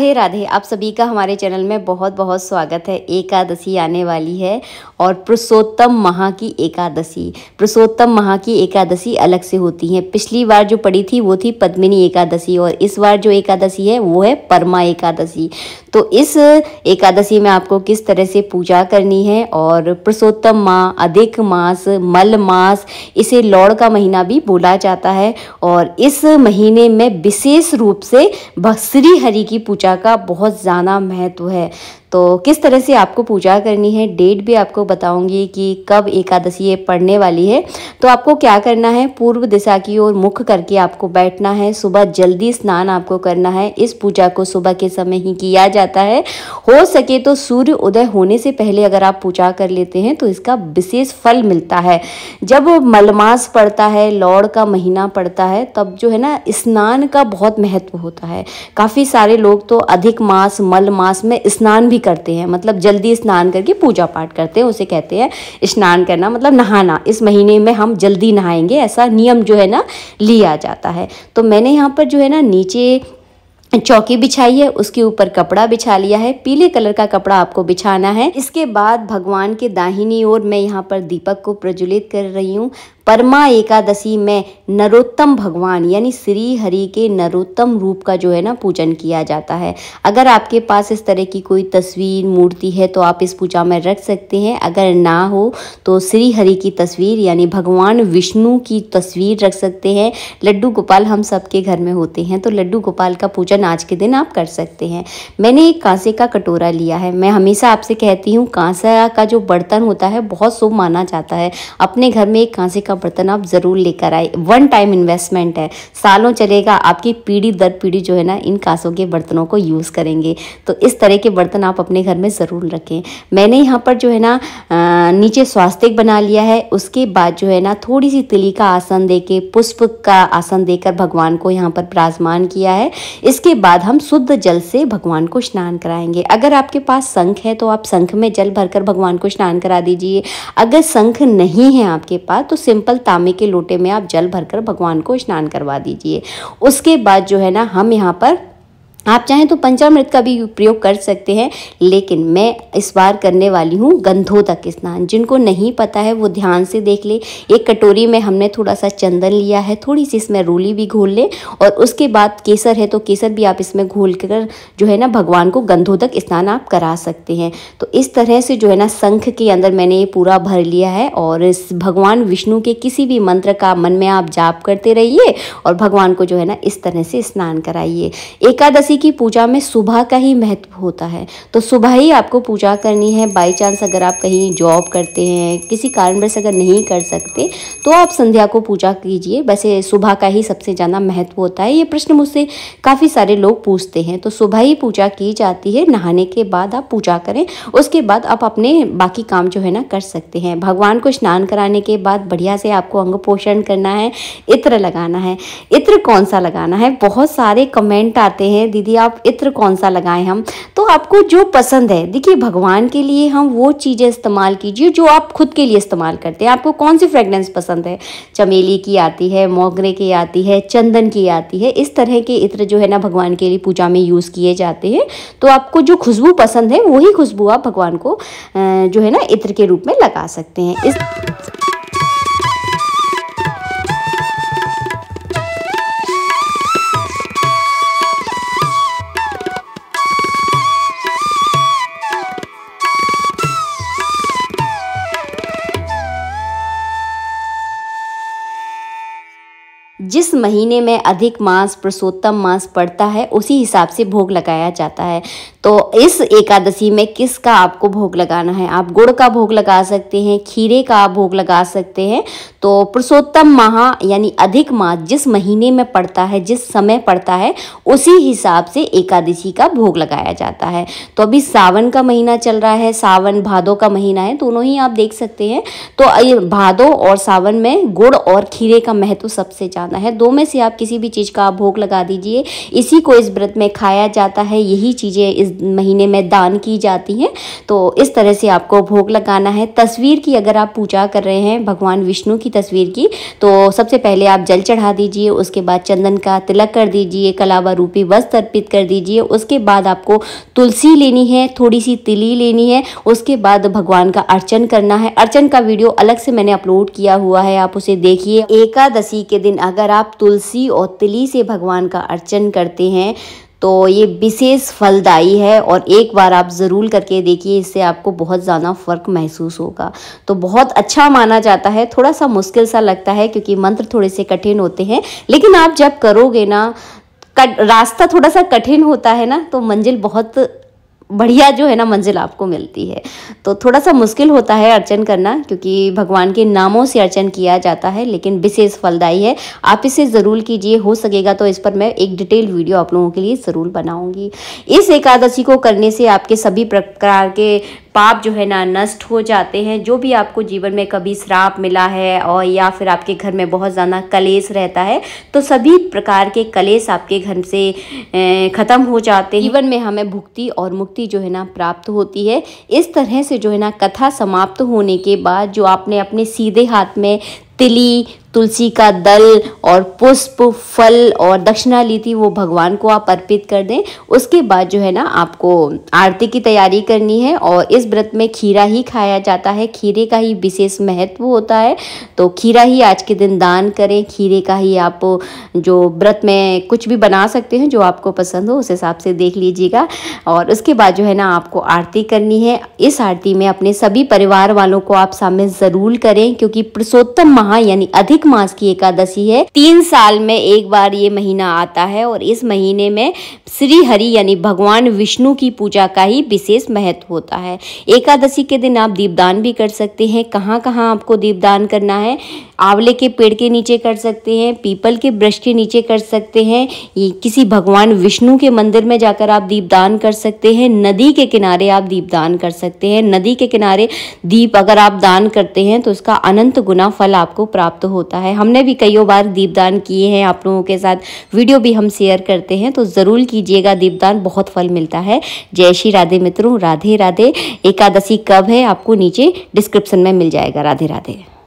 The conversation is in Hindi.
राधे राधे आप सभी का हमारे चैनल में बहुत बहुत स्वागत है एकादशी आने वाली है और पुरुषोत्तम माह की एकादशी पुरुषोत्तम माह की एकादशी अलग से होती है पिछली बार जो पड़ी थी वो थी पद्मिनी एकादशी और इस बार जो एकादशी है वो है परमा एकादशी तो इस एकादशी में आपको किस तरह से पूजा करनी है और पुरुषोत्तम माह अधिक मास मल मास इसे लौड़ का महीना भी बोला जाता है और इस महीने में विशेष रूप से भक्सरी हरि की पूजा ऊर्जा का बहुत ज़्यादा महत्व है तो किस तरह से आपको पूजा करनी है डेट भी आपको बताऊंगी कि कब एकादशी ये पड़ने वाली है तो आपको क्या करना है पूर्व दिशा की ओर मुख करके आपको बैठना है सुबह जल्दी स्नान आपको करना है इस पूजा को सुबह के समय ही किया जाता है हो सके तो सूर्य उदय होने से पहले अगर आप पूजा कर लेते हैं तो इसका विशेष फल मिलता है जब मलमास पड़ता है लौड़ का महीना पड़ता है तब जो है ना स्नान का बहुत महत्व होता है काफ़ी सारे लोग तो अधिक मास मल मास में स्नान भी करते हैं मतलब जल्दी स्नान करके पूजा पाठ करते हैं उसे कहते हैं स्नान करना मतलब नहाना इस महीने में हम जल्दी नहाएंगे ऐसा नियम जो है ना लिया जाता है तो मैंने यहाँ पर जो है ना नीचे चौकी बिछाई है उसके ऊपर कपड़ा बिछा लिया है पीले कलर का कपड़ा आपको बिछाना है इसके बाद भगवान के दाहिनी ओर मैं यहाँ पर दीपक को प्रज्वलित कर रही हूँ परमा एकादशी में नरोत्तम भगवान यानी श्री हरि के नरोत्तम रूप का जो है ना पूजन किया जाता है अगर आपके पास इस तरह की कोई तस्वीर मूर्ति है तो आप इस पूजा में रख सकते हैं अगर ना हो तो श्री हरि की तस्वीर यानी भगवान विष्णु की तस्वीर रख सकते हैं लड्डू गोपाल हम सबके घर में होते हैं तो लड्डू गोपाल का पूजन पूजन आज के दिन आप कर सकते हैं मैंने एक कांसे का कटोरा लिया है मैं हमेशा आपसे कहती हूँ कांसा का जो बर्तन होता है बहुत शुभ माना जाता है अपने घर में एक कांसे का बर्तन आप ज़रूर लेकर आए वन टाइम इन्वेस्टमेंट है सालों चलेगा आपकी पीढ़ी दर पीढ़ी जो है ना इन कांसों के बर्तनों को यूज़ करेंगे तो इस तरह के बर्तन आप अपने घर में ज़रूर रखें मैंने यहाँ पर जो है ना नीचे स्वास्तिक बना लिया है उसके बाद जो है ना थोड़ी सी तिली का आसन दे पुष्प का आसन देकर भगवान को यहाँ पर विराजमान किया है इसके उसके बाद हम शुद्ध जल से भगवान को स्नान कराएंगे अगर आपके पास संख है तो आप संख में जल भरकर भगवान को स्नान करा दीजिए अगर संख नहीं है आपके पास तो सिंपल तांबे के लोटे में आप जल भरकर भगवान को स्नान करवा दीजिए उसके बाद जो है ना हम यहाँ पर आप चाहें तो पंचामृत का भी प्रयोग कर सकते हैं लेकिन मैं इस बार करने वाली हूँ गंधों तक स्नान जिनको नहीं पता है वो ध्यान से देख ले एक कटोरी में हमने थोड़ा सा चंदन लिया है थोड़ी सी इसमें रोली भी घोल लें और उसके बाद केसर है तो केसर भी आप इसमें घोल कर जो है ना भगवान को गंधों तक स्नान आप करा सकते हैं तो इस तरह से जो है ना शंख के अंदर मैंने ये पूरा भर लिया है और इस भगवान विष्णु के किसी भी मंत्र का मन में आप जाप करते रहिए और भगवान को जो है ना इस तरह से स्नान कराइए एकादश राशि की पूजा में सुबह का ही महत्व होता है तो सुबह ही आपको पूजा करनी है बाई चांस अगर आप कहीं जॉब करते हैं किसी कारणवश अगर नहीं कर सकते तो आप संध्या को पूजा कीजिए वैसे सुबह का ही सबसे ज़्यादा महत्व होता है ये प्रश्न मुझसे काफ़ी सारे लोग पूछते हैं तो सुबह ही पूजा की जाती है नहाने के बाद आप पूजा करें उसके बाद आप अपने बाकी काम जो है ना कर सकते हैं भगवान को स्नान कराने के बाद बढ़िया से आपको अंग पोषण करना है इत्र लगाना है इत्र कौन सा लगाना है बहुत सारे कमेंट आते हैं दीदी आप इत्र कौन सा लगाएं हम तो आपको जो पसंद है देखिए भगवान के लिए हम वो चीज़ें इस्तेमाल कीजिए जो आप खुद के लिए इस्तेमाल करते हैं आपको कौन सी फ्रेगनेंस पसंद है चमेली की आती है मोगरे की आती है चंदन की आती है इस तरह के इत्र जो है ना भगवान के लिए पूजा में यूज़ किए जाते हैं तो आपको जो खुशबू पसंद है वही खुशबू आप भगवान को जो है ना इत्र के रूप में लगा सकते हैं इस जिस महीने में अधिक मास पुरुषोत्तम मास पड़ता है उसी हिसाब से भोग लगाया जाता है तो इस एकादशी में किसका आपको भोग लगाना है आप गुड़ का भोग लगा सकते हैं खीरे का भोग लगा सकते हैं तो पुरुषोत्तम माह यानी अधिक माह जिस महीने में पड़ता है जिस समय पड़ता है उसी हिसाब से एकादशी का भोग लगाया जाता है तो अभी सावन का महीना चल रहा है सावन भादों का महीना है दोनों ही आप देख सकते हैं तो ये भादों और सावन में गुड़ और खीरे का महत्व सबसे ज़्यादा है दो में से आप किसी भी चीज़ का भोग लगा दीजिए इसी को इस व्रत में खाया जाता है यही चीज़ें इस महीने में दान की जाती हैं तो इस तरह से आपको भोग लगाना है तस्वीर की अगर आप पूजा कर रहे हैं भगवान विष्णु की की तस्वीर की तो सबसे पहले आप जल चढ़ा दीजिए उसके बाद चंदन का तिलक कर दीजिए कलावा रूपी वस्त्र अर्पित कर दीजिए उसके बाद आपको तुलसी लेनी है थोड़ी सी तिली लेनी है उसके बाद भगवान का अर्चन करना है अर्चन का वीडियो अलग से मैंने अपलोड किया हुआ है आप उसे देखिए एकादशी के दिन अगर आप तुलसी और तिली से भगवान का अर्चन करते हैं तो ये विशेष फलदायी है और एक बार आप ज़रूर करके देखिए इससे आपको बहुत ज़्यादा फ़र्क महसूस होगा तो बहुत अच्छा माना जाता है थोड़ा सा मुश्किल सा लगता है क्योंकि मंत्र थोड़े से कठिन होते हैं लेकिन आप जब करोगे ना रास्ता थोड़ा सा कठिन होता है ना तो मंजिल बहुत बढ़िया जो है ना मंजिल आपको मिलती है तो थोड़ा सा मुश्किल होता है अर्चन करना क्योंकि भगवान के नामों से अर्चन किया जाता है लेकिन विशेष फलदायी है आप इसे ज़रूर कीजिए हो सकेगा तो इस पर मैं एक डिटेल वीडियो आप लोगों के लिए ज़रूर बनाऊंगी इस एकादशी को करने से आपके सभी प्रकार के पाप जो है ना नष्ट हो जाते हैं जो भी आपको जीवन में कभी श्राप मिला है और या फिर आपके घर में बहुत ज़्यादा कलेस रहता है तो सभी प्रकार के कलेस आपके घर से ख़त्म हो जाते हैं जीवन में हमें भुक्ति और मुक्ति जो है ना प्राप्त होती है इस तरह से जो है ना कथा समाप्त होने के बाद जो आपने अपने सीधे हाथ में तिली तुलसी का दल और पुष्प फल और दक्षिणा ली थी वो भगवान को आप अर्पित कर दें उसके बाद जो है ना आपको आरती की तैयारी करनी है और इस व्रत में खीरा ही खाया जाता है खीरे का ही विशेष महत्व होता है तो खीरा ही आज के दिन दान करें खीरे का ही आप जो व्रत में कुछ भी बना सकते हैं जो आपको पसंद हो उस हिसाब से देख लीजिएगा और उसके बाद जो है ना आपको आरती करनी है इस आरती में अपने सभी परिवार वालों को आप शामिल ज़रूर करें क्योंकि पुरुषोत्तम महा यानी अधिक कार्तिक मास की एकादशी है तीन साल में एक बार ये महीना आता है और इस महीने में श्री हरि यानी भगवान विष्णु की पूजा का ही विशेष महत्व होता है एकादशी के दिन आप दीपदान भी कर सकते हैं कहाँ कहाँ आपको दीपदान करना है आंवले के पेड़ के नीचे कर सकते हैं पीपल के ब्रश के नीचे कर सकते हैं ये किसी भगवान विष्णु के मंदिर में जाकर आप दीपदान कर सकते हैं नदी के किनारे आप दीपदान कर सकते हैं नदी के किनारे दीप अगर आप दान करते हैं तो उसका अनंत गुना फल आपको प्राप्त होता होता है हमने भी कईयों बार दीपदान किए हैं आप लोगों के साथ वीडियो भी हम शेयर करते हैं तो ज़रूर कीजिएगा दीपदान बहुत फल मिलता है जय श्री राधे मित्रों राधे राधे एकादशी कब है आपको नीचे डिस्क्रिप्शन में मिल जाएगा राधे राधे